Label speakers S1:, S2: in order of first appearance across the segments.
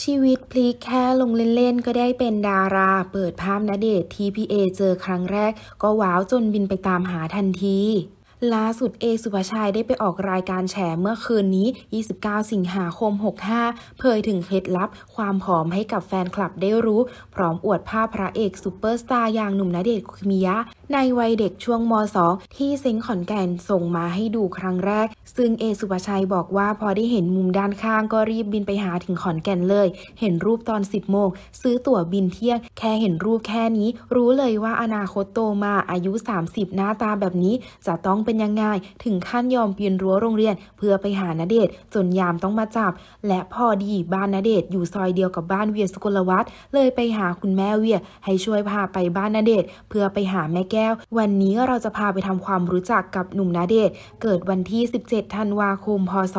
S1: ชีวิตพลิกแค่ลงเล่นๆ ก็ได้เป็นดาราเปิดภาพณเดชที่พี่เอเจอครั้งแรกก็ว้าวจนบินไปตามหาทันทีล่าสุดเอสุภชัยได้ไปออกรายการแฉเมื่อคืนนี้ 29 สิงหาคม 65เผยถึงเคล็ดลับความผอมให้กับแฟนคลับได้รู้ พร้อมอวดภาพพระเอกซูเปอร์สตาร์อย่างหนุ่มณเดชน์คุมิยะในวัยเด็กช่วงม .2 ที่เซงขอนแก่นส่งมาให้ดูครั้งแรก ซึ่งเอสุปชัยบอกว่าพอได้เห็นมุมด้านข้างก็รีบบินไปหาถึงขอนแก่นเลย เห็นรูปตอน 10 โมง ซื้อตั๋วบินเที่ยงแค่เห็นรูปแค่นี้ รู้เลยว่าอนาคตโตมาอายุ 30 หน้าตาแบบนี้ จะต้องเป็นยังไงถึงขั้นยอมปีนรั้วโรงเรียนเพื่อไปหาณเดชจนยามต้องมาจับ และพอดีบ้านณเดชอยู่ซอยเดียวกับบ้านเวียสกุลวัฒน์เลยไปหาคุณแม่เวียให้ช่วยพาไปบ้านณเดชเพื่อไปหาแม่แกก้ววันนี้เราจะพาไปทำความรู้จักกับหนุ่มนาเดชเกิดวันที่ 17 ธันวาคม พศ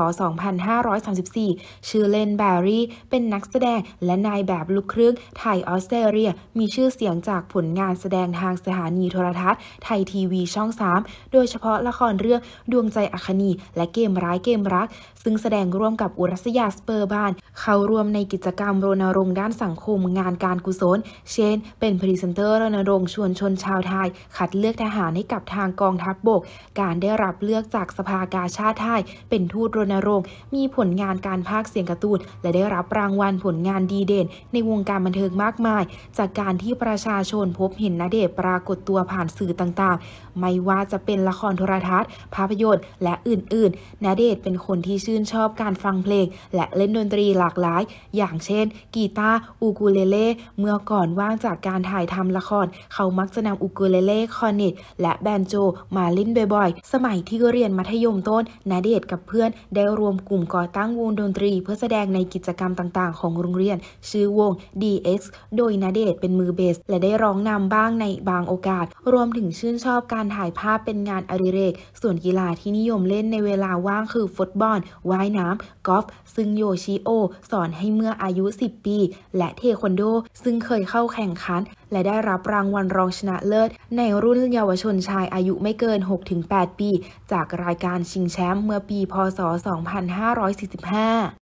S1: 2534 ชื่อเล่นแบร์รี่ เป็นนักแสดงและนายแบบลูกครึ่งไทยออสเตรเลีย มีชื่อเสียงจากผลงานแสดงทางสถานีโทรทัศน์ ไทยทีวีช่อง 3 โดยเฉพาะละครเรื่องดวงใจอัคนีและเกมร้ายเกมรัก ซึ่งแสดงร่วมกับอุรัสยาสเปอร์บาน เขาร่วมในกิจกรรมรณรงค์ด้านสังคมงานการกุศล เช่น เป็นพรีเซนเตอร์รณรงค์ชวนชนชาวไทยคัดเลือกทหารให้กับทางกองทัพบบก การได้รับเลือกจากสภากาชาติไทย เป็นทูตรณรงค์ มีผลงานการภาคเสียงการ์ตูนและได้รับรางวัลผลงานดีเด่นในวงการบันเทิงมากมาย จากการที่ประชาชนพบเห็นนาเดชปรากฏตัวผ่านสื่อต่างๆ ไม่ว่าจะเป็นละครโทรทัศน์ ภาพยนตร์ และอื่นๆ นาเดชเป็นคนที่ชื่นชอบการฟังเพลง และเล่นดนตรีหลากหลาย อย่างเช่น กีตาร์ อูกูเลเล่ เมื่อก่อนว่างจากการถ่ายทำละคร เขามักจะนำอูกูเลเล่เล่คอนิตและแบนโจมาเล่นบ่อยๆ สมัยที่เรียนมัธยมต้น นาเดชกับเพื่อนได้รวมกลุ่มก่อตั้งวงดนตรีเพื่อแสดงในกิจกรรมต่างๆ ของโรงเรียน ชื่อวง DX โดยนาเดชเป็นมือเบส และได้ร้องนำบ้างในบางโอกาส รวมถึงชื่นชอบการถ่ายภาพเป็นงานอดิเรก ส่วนกีฬาที่นิยมเล่นในเวลาว่างคือฟุตบอลว่ายน้ำกอล์ฟซึ่งโยชิโอสอนให้เมื่ออายุ 10 ปี และเทควันโด ซึ่งเคยเข้าแข่งขันและได้รับรางวัลรองชนะเลิศในในรุ่นเยาวชนชายอายุไม่เกิน 6-8 ปี จากรายการชิงแชมป์เมื่อปี พศ 2545